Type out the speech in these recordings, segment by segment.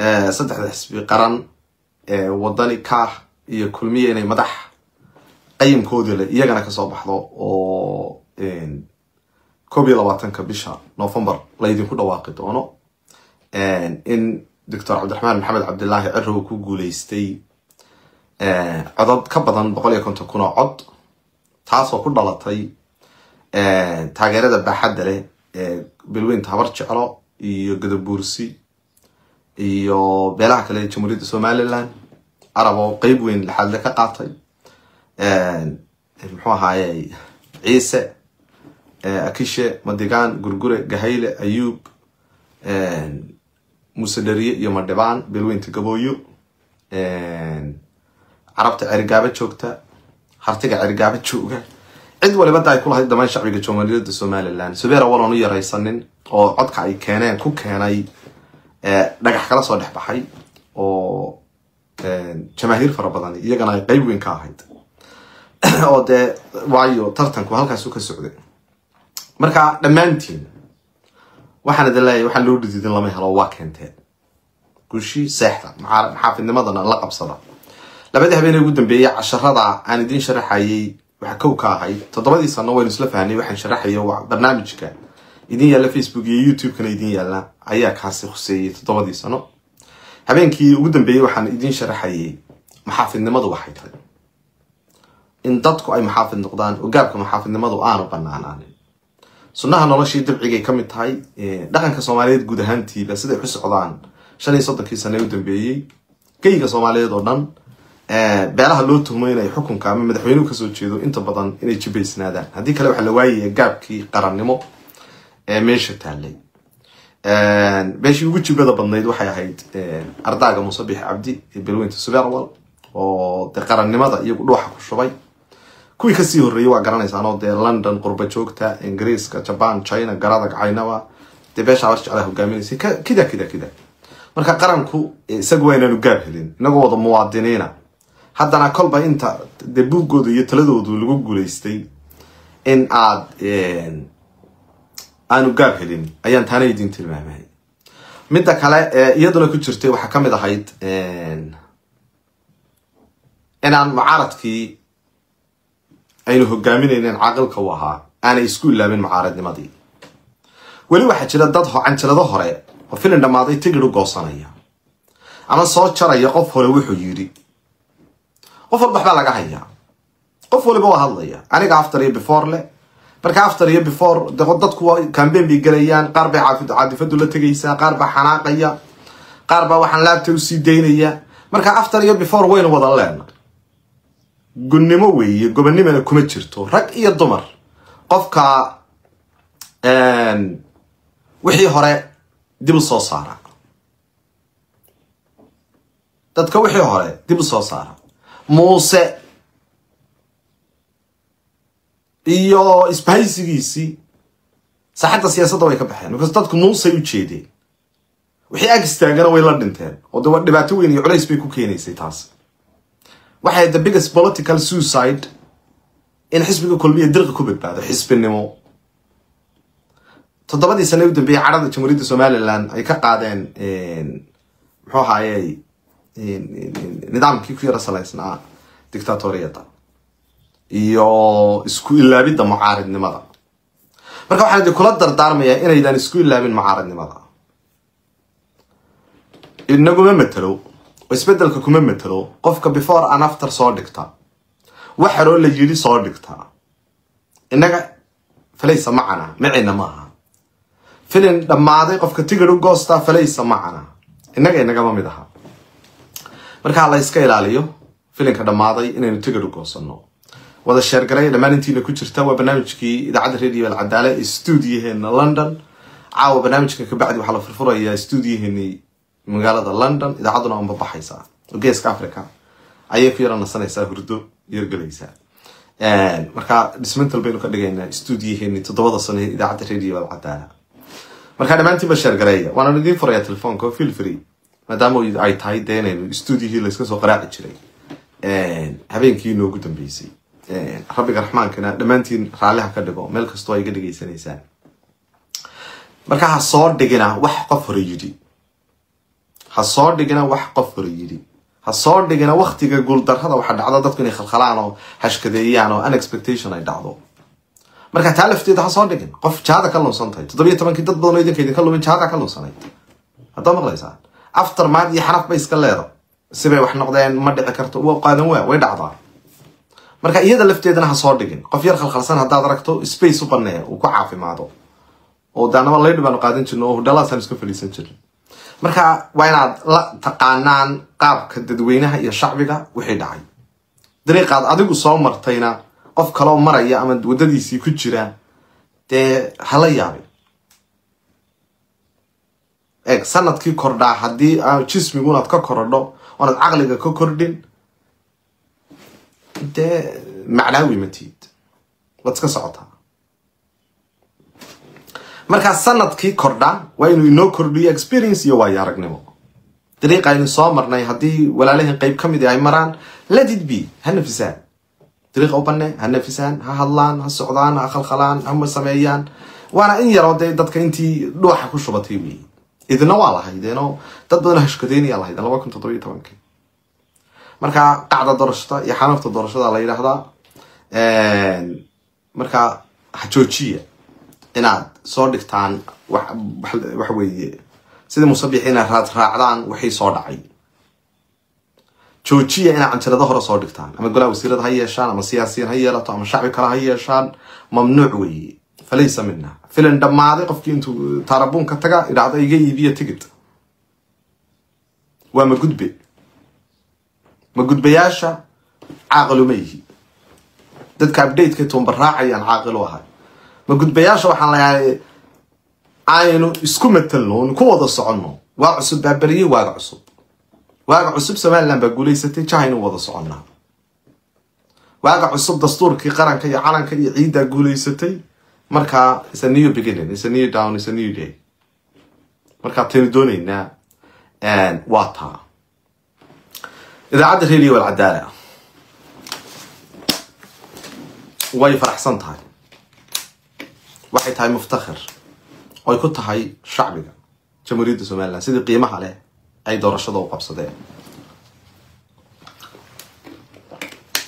Eh, saddexda xisbi qaran eh, wadani kaax iyo kulmiya inay madax qayimkoodii leh iyagana kasoo baxdo oo koob iyo labaatanka bisha novembar laydinku dhawaaqi doono in doctor cabdiraxmaan maxamed cabdilaahi cirow ku guuleystay eh, codad ka badan boqol iyo konton kun oo cod taasoo ku dhalatay taageerada baaxadda leh ee bilweyn tabar jeclo iyo gadabuursi iyo beelaha kale ee jamhuuriyadda somalilan carab qeyb weyn laxadle ka qaatay muxuu ahaaye ciise akishe madigaan gurgure gahayle ayuub muuse dheriye iyo madhibaan beelweynta gabooyo carabta cergaabo joogta hartiga cergaabo jooga cid waliba da ay ku lahayd dhamaan shacbiga jamhuuriyadda somalilan subeer awaloon u yaraysanin oo codka ay keeneen ku keenay dhagax kala soo dhex baxay oo jamaahiir fara badan iyagana ay qeyb weyn ka ahayd oo dee waayo tartanku halkaasu ka socday marka dhammaantiin waxaana de leeyahy waxaan loo dhididin lama helo waa keenteen gushi seexda maxaafidnimadana la qabsada labadii habeen ugu dambeeyey casharada aan idiin sharaxayay waxa kow ka ahayd toddobadii sano waynu isla fahnay waxaan sharaxaya barnaamijka idiin yaalla facebook iyo youtube-kana idiin yaalla ayaa kaasi khuseeyey toddobadii sano habeenkii ugu dambeeyey waxaan idiin sharaxayay maxaafidnimadu waxay tahay in dadku ay maxaafid noqdaan oo gaabka maxaafidnimadu aanu banaanaanin sunnaha noloshii dabcigay ka mid tahay dhaqanka soomaaliyeed guud ahaantiiba siday ku socdaan shan iyo soddonkii sano ee u dambeeyey geyga soomaaliyeed oo dhan beelaha loo tuhmo inay xukunka ama madaxweynuhu kasoo jeedo inta badan inay jibaysnaadaan haddii kale waxaa la waayaya gaabkii qarannimo ee meesha taallay meeshii ugu jibada badnayd waxay ahayd ardaaga musabix cabdi balweynta suberwal oo de qarannimada iyagu dhuuxa ku shubay kuwii kasii horreeyey waa garanaysaanoo dee london qurba joogta ingiriiska jaban china garada caynaba dee beeshaa warjeclaa hogaaminaysay kida kida kida marka qaranku isagu waa inaanu gaab helin inagoo wada muwaadiniina haddana kolba inta dee buuggooda iyo taladoodu lagu guulaystay in aad aanu gaab helin ayaan taana idin tilmaamay midda kale eh, iyaduna ku jirtay waxaa ka mid ahayd inaan mucaaradkii aynu hogaaminaynen caqilka u ahaa aanay isku ilaabin mucaaradnimadii weli waxaa jira dad canjilado hore oo filin dhammaaday tigir u goosanaya ama soo jaraya qof hore wuxuu yidhi qof walba waxbaa laga hayaa qof waliba waa hadlaya aniga after iyo before leh marka after iyo before dadku cambain bay gelayaan qaar bay caadifadu la tegaysaa qaar baa xanaaqaya qaar baa waxaan laabta usii daynaya marka after iyo before waynu wadan leena gonnimo weeye gobonnimana kuma jirto rag iyo dumar qofka wixii hore dib u soo saara dadka wixii hore dib u soo saara muuse iyo isbahaysigiisii saaxadda siyaasadda way ka baxeen markaas dadku nuusay u jeedeen wixii ag istaagana way la dhinteen oo dee dhibaato weyn iyo culays bay ku keenaysay taas waxay the biggest political suicide in xisbiga kulmiya dirqa ku badbaado xisbinimo toddobadii sane u dambeeyey cadhada jamhuuriyadda somalilan ay ka qaadeen muxuu ahaaye nidaamkii ku yaro salaysnaa dictatoriyada iyo isku ilaabidda mucaaridnimada marka waxaan kula dardaarmayaa inaydan isku ilaabin mucaaridnimada inaguma matelo isbedelka kuma matelo qofka before an after soo dhigta waxaroo la yidhi soo dhigta innaga falaysa macana macina maaha filin dhammaaday qofka tigid u goostaa falaysa macana innaga inagama mid aha markaa la ilaaliyo filinka dhammaaday inaynu tigid u goosanno wada sheergalay dhammaanintiina ku jirta waa barnaamijkii idaacadda radio alcadaale ee stuudiyaheena london caawa barnaamijkan kabacdi waxaa la furfurayaa stuudiyaheeni magaalada london idaacadduna oonba baxaysaa oo geeska africa ayay ku yaranasanaysaa hurdo yargalaysaa markaa dhismantal baynu ka dhigaynaa stuudiyaheeni toddobada sano ee idaacadda radio alcadaale markaa dhammaantiinba sheergaleeya waanaan idiin furayaa telefoonka oo free maadaama ay tahay dee inaynu layska soo qaraaci jiray habeenkii inoogu dambeysay rabbiga raxmaankana dhammaantiin raalliha ka dhigo meel kastoo iga dhegaysanaysaan marka ha soo dhigina wax qof hore yidhi ha soo dhigina wax qof hore yidhi ha soo dhigina waktiga guuldarrada waxaa dhacdo dadku inay khalkhalaan oo unexpectation ay dhacdo marka taa lafteeda ha soo dhigin qof jaada ka lunsan tahay toddobiyo tobankii dad badan oo idinka idinka lumin jaada ka lunsanayd haddaa maqlaysaan aftermaad iyo xanaf bay iska leeda sibay wax noqdeen ma dhici karto waa qaadan waa way dhacdaa marka iyada lafteedana ha soo dhigin qof yar khalkhalsan haddaad aragto space u baneeya uu ku caafimaado oo daanaba laydhi baanu qaadan jirno oo hudhalaasaan iska fadhiisan jirin marka waa inaad la taqaanaan qaabka dadweynaha iyo shacbiga wixii dhacay dariiqaad adigu soo martayna qof kaloo maraya ama waddadiisii ku jira dee hala yaabin eeg sanadkii kordhaa haddii ah, jismigunaad ka korodho oonaad caqliga ka kordhin dee maclaawi matihid waad iska socotaa markaa sanadkii kordha waa inuu inoo kordhiyo experience iyo waayo aragnimo dariiqa aynu soo marnay haddii walaalaheen qayb ka mid i ay maraan ladid b ha nafisaan dariiqa u banne ha nafisaan ha hadlaan ha socdaan ha khalkhalaan ha sameeyaan waana in yaroo dee dadka intii dhuuxa ku shubatay weeye idina waa lahaydeenoo dad badan hashkadeynayaa lahaydeen laba markaa qacda doorashada iyo xanafta doorashada la yidhaahdaa marka hajoojiya inaad soo dhigtaan waxa weeye sida musabix inaad raadraacdaan wixii soo dhacay joojiya inaad canjarado hore soo dhigtaan ama golaa wasiirada ha yeeshaan ama siyaasiyiin ha yeelato ama shacbi kale ha yeeshaan mamnuuc weeye falaysa mina filan dhammaaday qofkii intuu ka taga idhaahdo iga iibiya tigit waa ma gudbe ma gudbayaasha caaqiluma yihi dadka abdateka toonbaraacayaan caaqilu ahay ma gudbayaasha waxaan leeyahay aynu isku matalno n ku wada soconno waa cusub baa beriye waaga cusub waaga cusub somaliland baa guulaysatay jahaynu wada soconnaa waaga cusub dastuurkii qaranka iyo calanka iyo ciiddaa guulaysatay markaa is a new beginning is a new down is a new day markaa taynu doonaynaa waa taa idaacadda radio alcadaala way faraxsan tahay waxay tahay muftakhir oy ku tahay shacbiga jamhuuriyadda somalilan sidii qiimaha leh ay doorashada u qabsadeen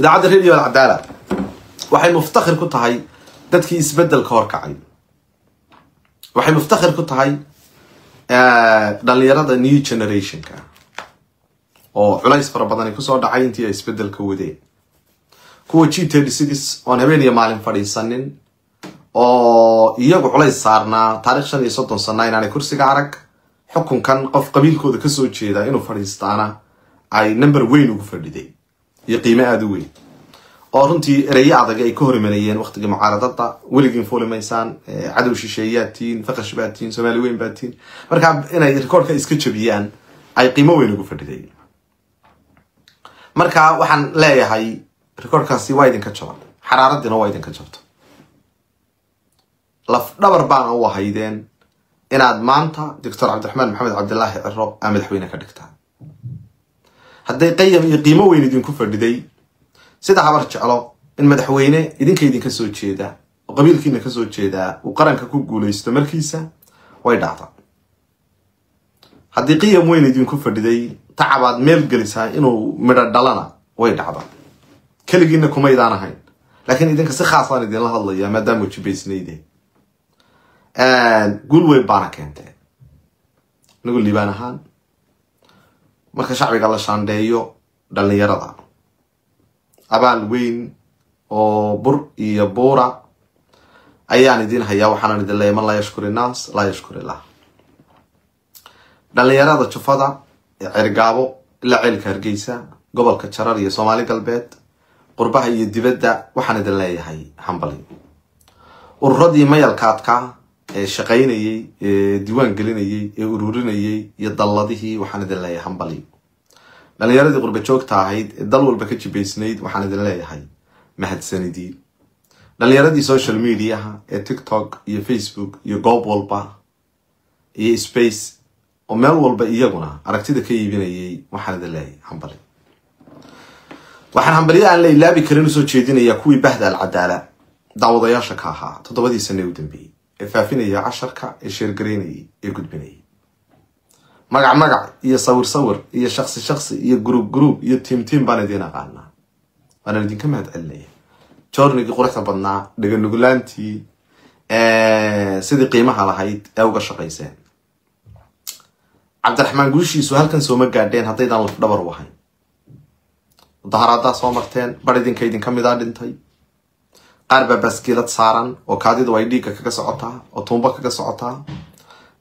idaacadda radio alcadaala waxay muftakhir ku tahay dadkii isbedelka horkacay waxay muftakhir ku tahay dhalinyarada new generationka oo culays fara badani kusoo dhacay intii ay isbedelka wadeen kuwa g tedi sidis oon habeen iyo maalin fadhiisanin oo iyagu culays saarnaa taarikh shan iyo soddon sanaa inaanay kursiga arag xukunkan qof qabiilkooda kasoo jeeda inuu fadhiistaana ay number weyn ugu fadhiday iyo qiimo aada u weyn oo runtii ereyo adag ay ka hor waqtigii mucaaradada weligiin fuuli maysaan cadow shisheeyaad tihiin faqash baad tihiin soomaali weyn baad tihiin markaa inay rikoorka iska jabiyaan ay qiimo weyn ugu fadhiday markaa waxaan leeyahay recordkaasi waa idinka jaban xaraaradiina waa idinka jabta dhabar baana u ahaydeen inaad maanta doctor cabdiraxmaan maxamed cabdilaahi ciro aa madaxweyne ka dhigtaan hadday qayam iyo qiimo weyn idinku fadhiday sida habar jeclo in madaxweyne idinka idinka soo jeeda oo qabiilkiina kasoo jeedaa uu qaranka ku guulaysto markiisa way dhacda haddii qiyam weyn idinku fadhiday tacabaad meel gelisaa inuu midho dhalana way dhacda keligiina kumaydaan ahayn laakiin idinka si khaasaan idinla hadlaya maadaama jibaysnayde guul weyn baana keentee anigu liibaan ahaan marka shacbiga la shaandheeyo dhallinyarada abaal weyn oo bur iyo buura ayaan idin hayaa waxaanan idin leeya man laa yashkuri naas laa yashkuri lah dhallinyarada jufada cergaabo ila ceelka hargeysa gobolka jarar iyo soomaali galbeed qurbaha iyo dibadda waxaan idin leeyahay hambali ururadii mayalkaadka ee shaqaynayey ee diiwaan gelinayey ee ururinayey iyo dalladihii waxaan idin leeyahay hambali dhalinyaradii qurba joogta ahayd ee dal walba ka jibaysnayd waxaan idin leeyahay mahadsanidii dhalinyaradii social mediaha ee tiktok iyo facebook iyo goob walba iyo space oo meel walba iyaguna aragtida ka iibinayay waxaan hambali waxaan hambaliyo aan la ilaabi karin usoo jeedinayaa kuwii bahda alcadaala daawadayaasha ka ahaa toddobadii sanee u dambeeyey ee faafinaya casharka ee sheergaraynayay ee gudbinayay magac magac iyo sawir sawir iyo shaksi shaksi iyo gruub gruub iyo tiim tiim baan idiin aqaanaa waanaan idinka mahad celinaya jornigii quruxda badnaa dhaganugulaantii sidii qiimaha lahayd ee uga shaqayseen cabdiraxmaan guushiisu halkan sooma gaadheen haddaydaan lafdhabar wahayn mudaharaadaa soo marteen bar idinka idinka midaa dhintay qaar baa baaskiilad saaran oo kaadidu ay dhiigga kaga socotaa oo tuumba kaga socotaa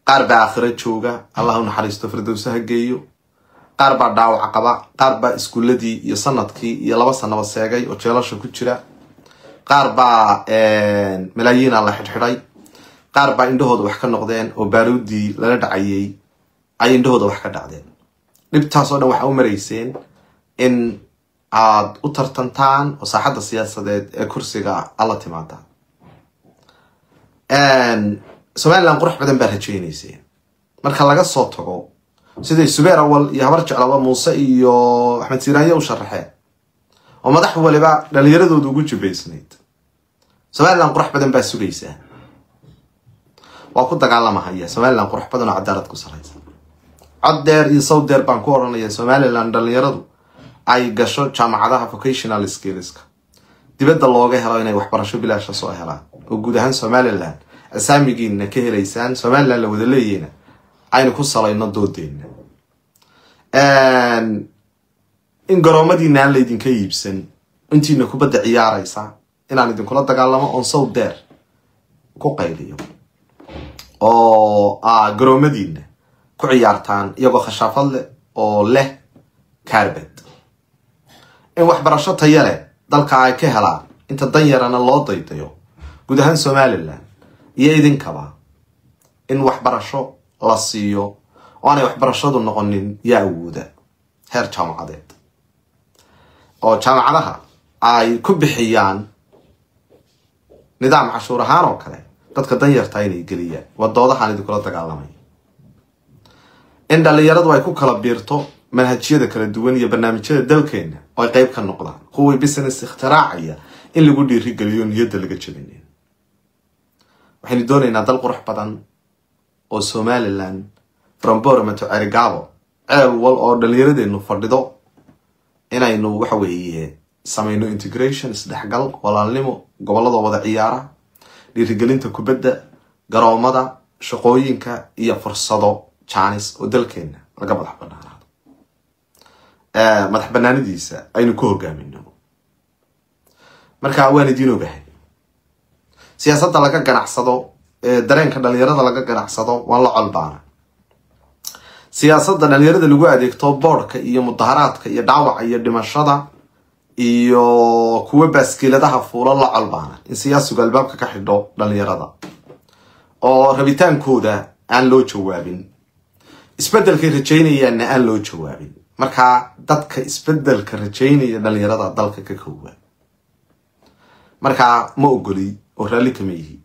qaar baa aakhiro jooga allah u naxariisto firdowsaha geeyo qaar baa dhaawac qaba qaar baa iskuulladii iyo sanadkii iyo laba sanaba seegay oo jeelasha ku jira qaar baa malaayiina la xidhxidhay qaar baa indhahooda wax ka noqdeen oo baaruudii lala dhacayay ay indhahooda wax ka dhacdeen dhibtaasoo dhan waxaa u marayseen in aad u tartantaan oo saaxadda siyaasadeed ee kursiga ala timaadaan somalilan qurux badan baa rajaynayseen marka laga soo tago siday subeer awal iyo habar jeclaba muuse iyo axmed siiraanyo u sharaxeen oo madax waliba dhalinyaradooda ugu jibaysnayd somalilan qurux badan baa sugaysaa waa ku dagaalamahaya somalilan qurux badan oo cadaalad ku saraysa cod deer iyo saw deer baan ku odhanaya somalilan dhalinyaradu ay gasho jaamacadaha vocational skillska dibadda looga helo inay waxbarasho bilaasha soo helaan oo guud ahaan somalilan asaamigiina ka helaysaan somalilan la wada leeyena aynu ku salayno doodeena in garoomadiina aan laydinka iibsan intiina kubadda ciyaaraysa inaan idinkula dagaalamo oon saw deer ku qayliyo oo ah, garoomadiina ku ciyaartaan iyagoo khashaafad leh oo leh kaarbed in waxbarasho taya dalka ay ka helaan inta danyarana loo daydayo guud ahaan somalilan iyo idinkaba in waxbarasho la siiyo oo aanay waxbarashadu noqonin yaa awooda heer jaamacadeed oo jaamacadaha ay ku bixiyaan nidaam cashuur ahaan oo kale dadka danyarta inay geliyaan waa doodahaan idinkula dagaalamaya in dhallinyaradu ay ku kala biirto manhajyada kala duwan iyo barnaamijyada dalkeena oo ay qayb ka noqdaan kuwii business ikhtiraacaya in lagu dhiirigeliyo niyadda laga jabinayn waxaynu doonaynaa dal qurux badan oo somalilan brombormato cerigabo ceel wal oo dhallinyaradeennu fadhido inaynu waxa weeye samayno integration isdhexgal walaalnimo gobollada wada ciyaara dhiirigelinta kubadda garoomada shaqooyinka iyo fursado janis oo dalkeena laga madax banaanaado eh, madax banaanidiisa aynu ku hogaamino marka waan idiin ogahay siyaasada laga ganacsado eh, dareenka dhalinyarada laga ganacsado waan la colbaana siyaasada dhalinyarada lagu adeegto boodhka iyo mudaharaadka iyo dhaawaca iyo dhimashada iyo kuwa baaskiiladaha fuulo la colbaana in siyaasigu albaabka ka xidho dhalinyarada oo rabitaankooda aan loo jawaabin isbedelkay rajaynayaanna aan loo jawaabin markaa dadka isbedelka rajaynaya dhalinyarada dalka ka koowa markaa ma ogoli oo raalli kama yihi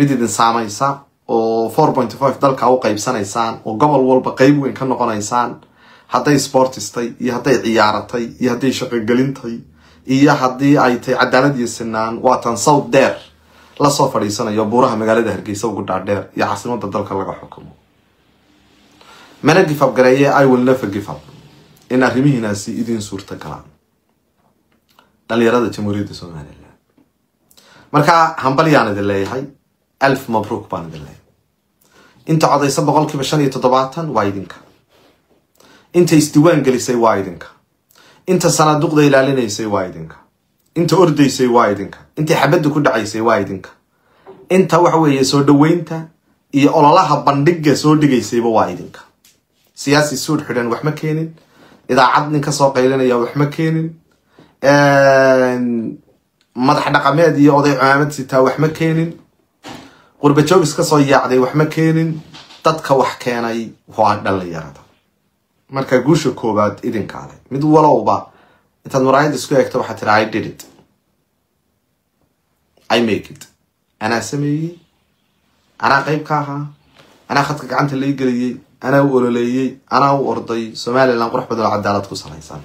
mid idin saamaysa oo four pointy five dalka u qaybsanaysaan oo gobol walba qeyb weyn ka noqonaysaan hadday sportistay iyo hadday ciyaaratay iyo hadday shaqogelintay iyo haddii ay tay cadaalad iyo sinaan waatan sawd deer lasoo fadhiisanayo buuraha magaalada hargeysa ugu dhaadheer iyo caasimada dalka laga xukumo mana gifab gareeye i will never give in arrimihiinaasi idin suurta galaan dhalinyarada jamhuuriyadda somalilan markaa hambal yaan idin leeyahay alf mabruuk baan idin leeyahay inta codaysa boqol kiiba shan iyo toddobaatan waa idinka inta isdiwaan gelisay waa idinka inta sanaaduqda ilaalinaysay waa idinka inta ordaysay waa idinka inta xabadda ku dhacaysay waa idinka inta waxa weeye soo dhoweynta iyo ololaha bandhiga soo dhigaysayba waa idinka siyaasi suud xidhan waxma keenin idaacad nin kasoo qaylinaya waxma keenin madax dhaqameed iyo oday cumaamad sitaa waxma keenin qurbajoog iska soo yaacday wax ma keenin dadka wax keenay waa dhalinyarada marka guusha koowaad idinkaale mid walowba intaad muraayad isku eegto waxaa tira i did it i make it anaa sameeyey anaa qeyb ka ahaa anaa khadka gacanta lai geliyey anaa u ololeeyey anaa u orday somalilan qurux badan oo cadaalad ku salaysan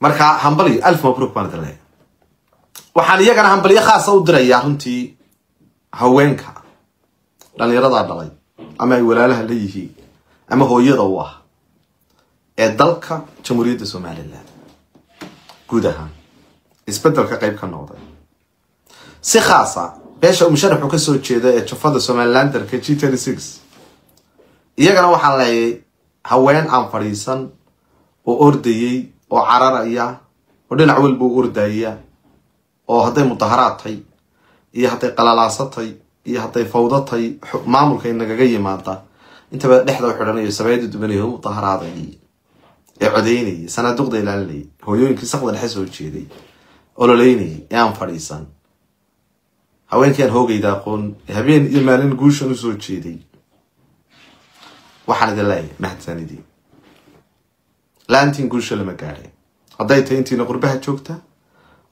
marka hambalyo alf mabruuk baan idin waxaan iyagana hambalyo khaasa u dirayaa runtii haweenka dhallinyaradaa dhalay ama ay walaalaha la yihiin ama hooyada u ah ee dalka jamhuuriyadda somalilan guud ahaan isbedelka qayb ka noqday si khaasa beesha u musharaxu kasoo jeeda ee jafada somalilan dalka g iyagana waxaan leeyay haween aan fadhiisan oo ordayay oo cararaya oo dhinac walba u ordayaya oo hadday mudaharaad tahay iyo hadday qalalaasatay iyo hadday fawdo tahay maamulkay nagaga yimaada intaba dhexda xidhanayo sabayada dubanay oo mudaharaadayay ee codaynayay sanaaduqda ilaalinayay hooyooyinkii saqda dhexe soo jeeday ololeynayay ee aan fadhiisan haweenkii aan hoogayda aqoon habeen iyo maalin guushan usoo jeeday waxaan idin leeyahay mahadsanidii la guusha lama gaadhay hadday tahay intiina qurbaha joogtaa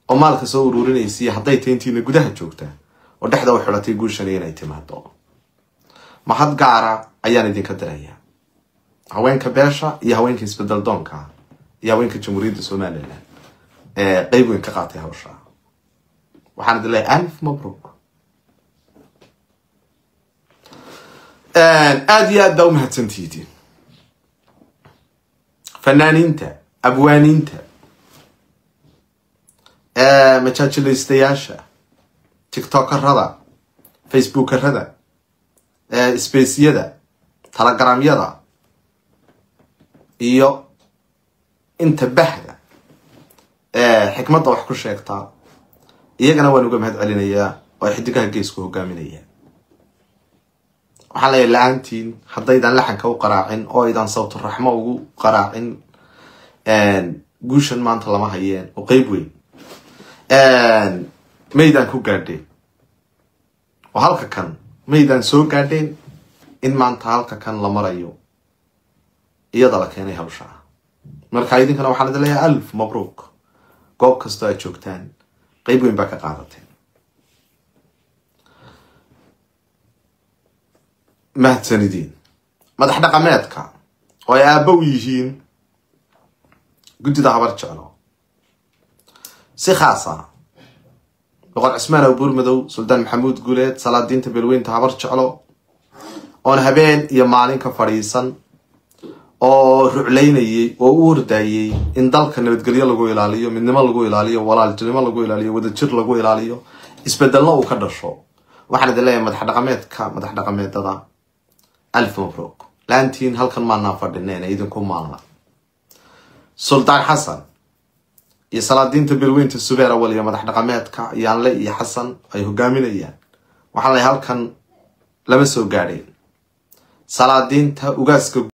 oo maalka soo uruurinaysiiyo hadday tahay intiina gudaha joogtaa oo dhexda u xulatay guushani inay timaado mahad gaara ayaan idinka dirayaa haweenka beesha iyo haweenka isbedeldoonka iyo haweenka jamhuuriyadda somalilan ee qeyb weyn ka qaatay hawsha waxaan idin leeyahay alif mabruuk aad iyo aad baa umahadsantihitiin fanaaniinta abwaaniinta majaajilaystayaasha tiktokarada facebookarada spaceyada telegramyada iyo inta bahda xikmadda wax ku sheegtaa iyagana waan uga mahad celinayaa oo xidigaha geesku hogaaminaya waxaa la la-aantiin haddaydan laxanka u qaraacin oo aydan raxmo ugu qaraacin guushan maanta lama hayeen oo qeyb weyn maydaan ku gaadheen oo halka kan maydaan soo gaadheen in maanta halka kan la marayo iyada la keenay hawsha ah marka idinkana waxaan idin leeyahay alf mabruuk goob kastoo aad joogtaan qeyb weyn baa ka qaadateen mahadsanidiin madax dhaqameedka oo ay aabo u yihiin guddida habar jeclo si khaas ah boqor cismaan aw buurmadow suldaan maxamuud guuleed salaadiinta beelweynta habar jeclo oon habeen iyo maalin ka fadhiisan oo ruclaynayey oo u hordaayey in dalka nabadgelyo lagu ilaaliyo midnimo lagu ilaaliyo walaaltinimo lagu ilaaliyo wadajir lagu ilaaliyo isbedelna uu ka dhasho waxaan idin leeyahay madax dhaqameedka madax dhaqameedada alf mabruuq laantiin halkan maanaan fadhineen ee idinku maalna suldaan xasan iyo salaadiinta bilweynta subeer awal iyo madax dhaqameedka yaanle iyo xasan ay hogaaminayaan waxaa la halkan lama soo gaadheen salaadiinta ugaaska